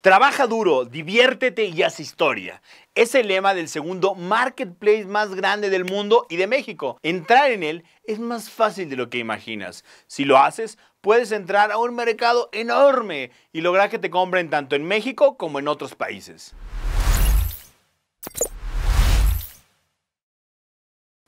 Trabaja duro, diviértete y haz historia. Es el lema del segundo marketplace más grande del mundo y de México. Entrar en él es más fácil de lo que imaginas. Si lo haces, puedes entrar a un mercado enorme y lograr que te compren tanto en México como en otros países.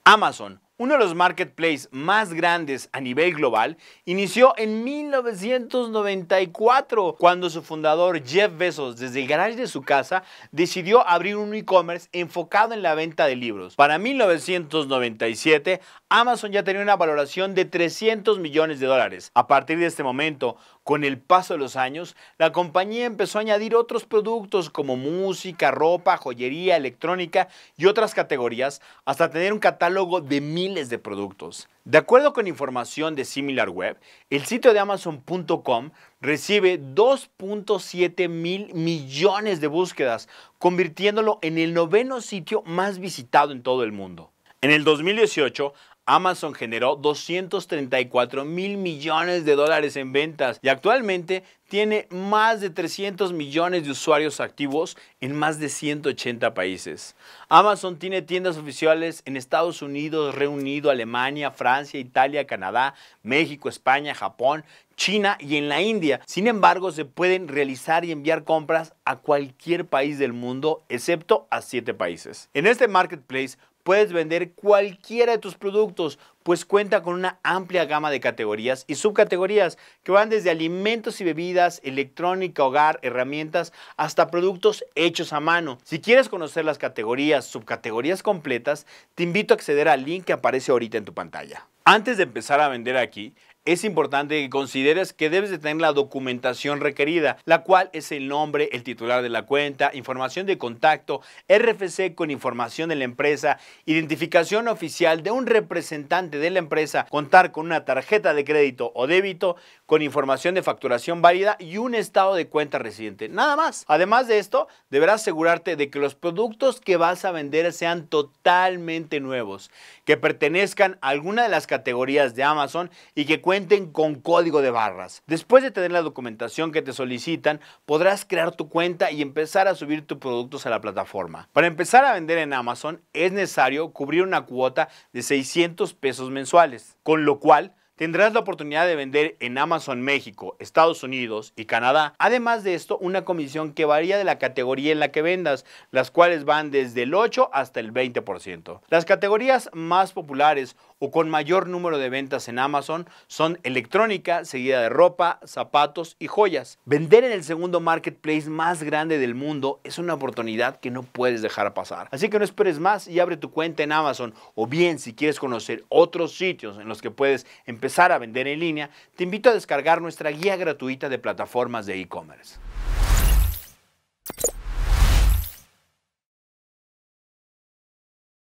Amazon uno de los marketplaces más grandes a nivel global, inició en 1994, cuando su fundador Jeff Bezos, desde el garage de su casa, decidió abrir un e-commerce enfocado en la venta de libros. Para 1997, Amazon ya tenía una valoración de 300 millones de dólares. A partir de este momento, con el paso de los años, la compañía empezó a añadir otros productos como música, ropa, joyería, electrónica y otras categorías, hasta tener un catálogo de miles de productos. De acuerdo con información de SimilarWeb, el sitio de Amazon.com recibe 2.7 mil millones de búsquedas, convirtiéndolo en el noveno sitio más visitado en todo el mundo. En el 2018, Amazon generó 234 mil millones de dólares en ventas y actualmente tiene más de 300 millones de usuarios activos en más de 180 países. Amazon tiene tiendas oficiales en Estados Unidos, Reino Unido, Alemania, Francia, Italia, Canadá, México, España, Japón, China y en la India. Sin embargo, se pueden realizar y enviar compras a cualquier país del mundo, excepto a 7 países. En este marketplace, Puedes vender cualquiera de tus productos, pues cuenta con una amplia gama de categorías y subcategorías que van desde alimentos y bebidas, electrónica, hogar, herramientas, hasta productos hechos a mano. Si quieres conocer las categorías, subcategorías completas, te invito a acceder al link que aparece ahorita en tu pantalla. Antes de empezar a vender aquí, es importante que consideres que debes de tener la documentación requerida, la cual es el nombre, el titular de la cuenta, información de contacto, RFC con información de la empresa, identificación oficial de un representante de la empresa, contar con una tarjeta de crédito o débito con información de facturación válida y un estado de cuenta residente. Nada más. Además de esto, deberás asegurarte de que los productos que vas a vender sean totalmente nuevos, que pertenezcan a alguna de las categorías de Amazon y que cuenten con código de barras. Después de tener la documentación que te solicitan, podrás crear tu cuenta y empezar a subir tus productos a la plataforma. Para empezar a vender en Amazon es necesario cubrir una cuota de 600 pesos mensuales, con lo cual tendrás la oportunidad de vender en Amazon México, Estados Unidos y Canadá. Además de esto, una comisión que varía de la categoría en la que vendas, las cuales van desde el 8 hasta el 20%. Las categorías más populares o con mayor número de ventas en Amazon son electrónica, seguida de ropa, zapatos y joyas. Vender en el segundo marketplace más grande del mundo es una oportunidad que no puedes dejar pasar. Así que no esperes más y abre tu cuenta en Amazon o bien si quieres conocer otros sitios en los que puedes empezar a vender en línea, te invito a descargar nuestra guía gratuita de plataformas de e-commerce.